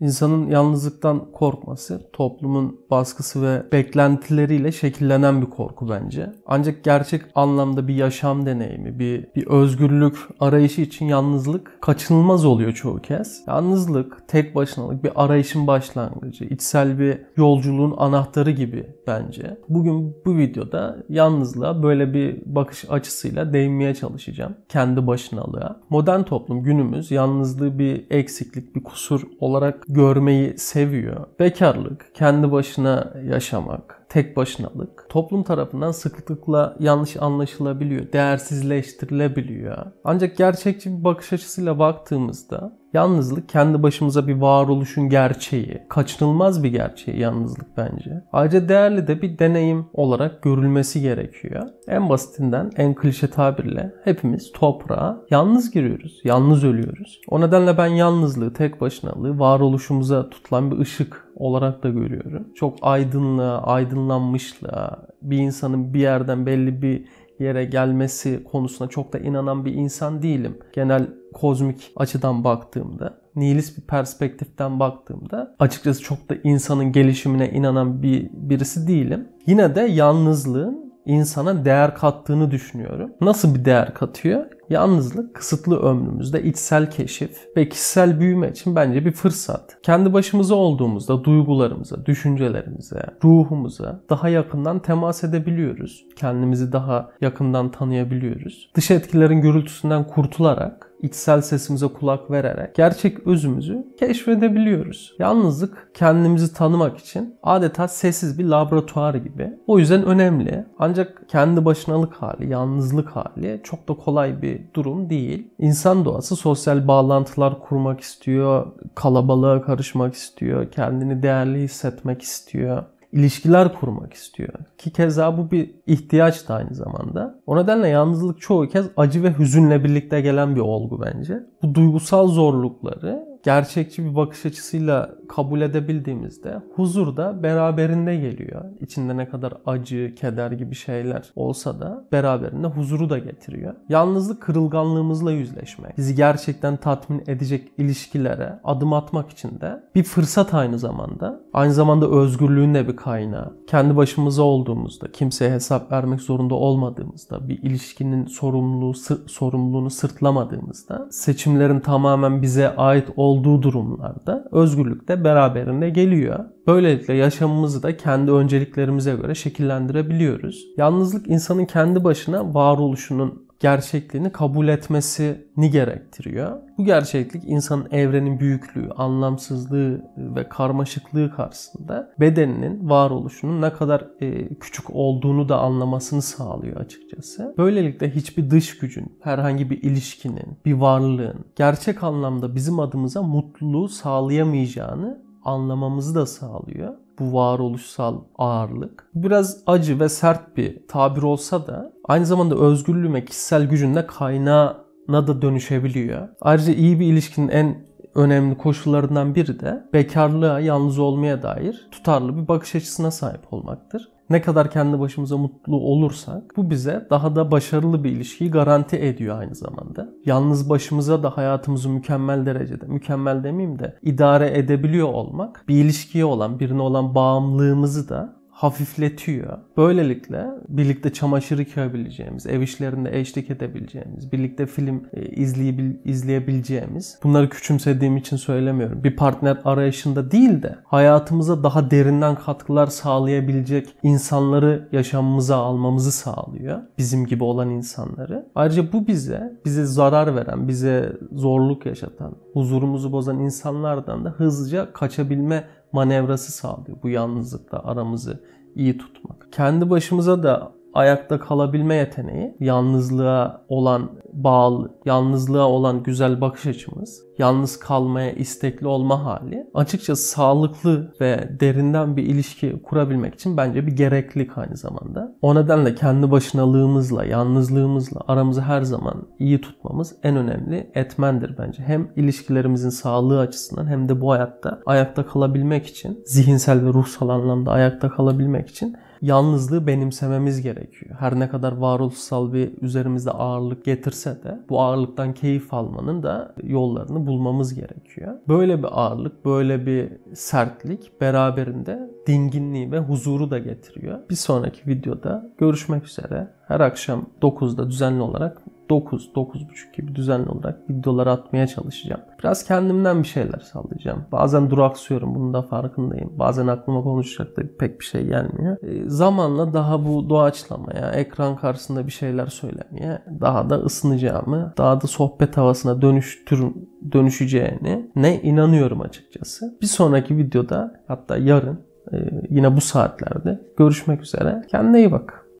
İnsanın yalnızlıktan korkması toplumun baskısı ve beklentileriyle şekillenen bir korku bence. Ancak gerçek anlamda bir yaşam deneyimi, bir, bir özgürlük arayışı için yalnızlık kaçınılmaz oluyor çoğu kez. Yalnızlık, tek başınalık bir arayışın başlangıcı, içsel bir yolculuğun anahtarı gibi bence. Bugün bu videoda yalnızlığa böyle bir bakış açısıyla değinmeye çalışacağım. Kendi başınalığa. Modern toplum günümüz yalnızlığı bir eksiklik, bir kusur olarak görmeyi seviyor. Bekarlık, kendi başına yaşamak, tek başınalık toplum tarafından sıklıkla yanlış anlaşılabiliyor, değersizleştirilebiliyor. Ancak gerçekçi bir bakış açısıyla baktığımızda Yalnızlık kendi başımıza bir varoluşun gerçeği. Kaçınılmaz bir gerçeği yalnızlık bence. Ayrıca değerli de bir deneyim olarak görülmesi gerekiyor. En basitinden en klişe tabirle hepimiz toprağa yalnız giriyoruz. Yalnız ölüyoruz. O nedenle ben yalnızlığı, tek başınalığı varoluşumuza tutulan bir ışık olarak da görüyorum. Çok aydınlığa, aydınlanmışlığa, bir insanın bir yerden belli bir yere gelmesi konusuna çok da inanan bir insan değilim. Genel kozmik açıdan baktığımda, nihilist bir perspektiften baktığımda açıkçası çok da insanın gelişimine inanan bir birisi değilim. Yine de yalnızlığın insana değer kattığını düşünüyorum. Nasıl bir değer katıyor? Yalnızlık kısıtlı ömrümüzde içsel keşif ve kişisel büyüme için bence bir fırsat. Kendi başımıza olduğumuzda duygularımıza, düşüncelerimize, ruhumuza daha yakından temas edebiliyoruz. Kendimizi daha yakından tanıyabiliyoruz. Dış etkilerin gürültüsünden kurtularak içsel sesimize kulak vererek gerçek özümüzü keşfedebiliyoruz. Yalnızlık kendimizi tanımak için adeta sessiz bir laboratuvar gibi. O yüzden önemli. Ancak kendi başınalık hali, yalnızlık hali çok da kolay bir durum değil. İnsan doğası sosyal bağlantılar kurmak istiyor, kalabalığa karışmak istiyor, kendini değerli hissetmek istiyor ilişkiler kurmak istiyor. Ki keza bu bir ihtiyaç da aynı zamanda. O nedenle yalnızlık çoğu kez acı ve hüzünle birlikte gelen bir olgu bence. Bu duygusal zorlukları gerçekçi bir bakış açısıyla kabul edebildiğimizde huzur da beraberinde geliyor. İçinde ne kadar acı, keder gibi şeyler olsa da beraberinde huzuru da getiriyor. Yalnızlık kırılganlığımızla yüzleşmek, bizi gerçekten tatmin edecek ilişkilere adım atmak için de bir fırsat aynı zamanda. Aynı zamanda özgürlüğün de bir kaynağı. Kendi başımıza olduğumuzda, kimseye hesap vermek zorunda olmadığımızda, bir ilişkinin sorumluluğu, sorumluluğunu sırtlamadığımızda seçimlerin tamamen bize ait olduğu olduğu durumlarda özgürlük de beraberinde geliyor. Böylelikle yaşamımızı da kendi önceliklerimize göre şekillendirebiliyoruz. Yalnızlık insanın kendi başına varoluşunun gerçekliğini kabul etmesini gerektiriyor. Bu gerçeklik insanın evrenin büyüklüğü, anlamsızlığı ve karmaşıklığı karşısında bedeninin varoluşunun ne kadar e, küçük olduğunu da anlamasını sağlıyor açıkçası. Böylelikle hiçbir dış gücün, herhangi bir ilişkinin, bir varlığın gerçek anlamda bizim adımıza mutluluğu sağlayamayacağını anlamamızı da sağlıyor bu varoluşsal ağırlık. Biraz acı ve sert bir tabir olsa da aynı zamanda özgürlüğün ve kişisel gücün de kaynağına da dönüşebiliyor. Ayrıca iyi bir ilişkinin en önemli koşullarından biri de bekarlığa, yalnız olmaya dair tutarlı bir bakış açısına sahip olmaktır ne kadar kendi başımıza mutlu olursak bu bize daha da başarılı bir ilişkiyi garanti ediyor aynı zamanda. Yalnız başımıza da hayatımızı mükemmel derecede, mükemmel demeyeyim de idare edebiliyor olmak bir ilişkiye olan, birine olan bağımlılığımızı da hafifletiyor. Böylelikle birlikte çamaşır yıkayabileceğimiz, ev işlerinde eşlik edebileceğimiz, birlikte film e, izleyebil izleyebileceğimiz, bunları küçümsediğim için söylemiyorum. Bir partner arayışında değil de hayatımıza daha derinden katkılar sağlayabilecek insanları yaşamımıza almamızı sağlıyor. Bizim gibi olan insanları. Ayrıca bu bize, bize zarar veren, bize zorluk yaşatan, huzurumuzu bozan insanlardan da hızlıca kaçabilme manevrası sağlıyor. Bu yalnızlıkla aramızı iyi tutmak. Kendi başımıza da ayakta kalabilme yeteneği, yalnızlığa olan bağlı, yalnızlığa olan güzel bakış açımız, yalnız kalmaya istekli olma hali açıkçası sağlıklı ve derinden bir ilişki kurabilmek için bence bir gereklilik aynı zamanda. O nedenle kendi başınalığımızla, yalnızlığımızla aramızı her zaman iyi tutmamız en önemli etmendir bence. Hem ilişkilerimizin sağlığı açısından hem de bu hayatta ayakta kalabilmek için, zihinsel ve ruhsal anlamda ayakta kalabilmek için yalnızlığı benimsememiz gerekiyor. Her ne kadar varoluşsal bir üzerimizde ağırlık getirse de bu ağırlıktan keyif almanın da yollarını bulmamız gerekiyor. Böyle bir ağırlık, böyle bir sertlik beraberinde dinginliği ve huzuru da getiriyor. Bir sonraki videoda görüşmek üzere. Her akşam 9'da düzenli olarak 9, 9.5 gibi düzenli olarak bir dolar atmaya çalışacağım. Biraz kendimden bir şeyler sallayacağım. Bazen duraksıyorum bunun da farkındayım. Bazen aklıma konuşacak da pek bir şey gelmiyor. E, zamanla daha bu doğaçlamaya, ekran karşısında bir şeyler söylemeye daha da ısınacağımı, daha da sohbet havasına dönüştür dönüşeceğini ne inanıyorum açıkçası. Bir sonraki videoda hatta yarın e, yine bu saatlerde görüşmek üzere. Kendine iyi bak.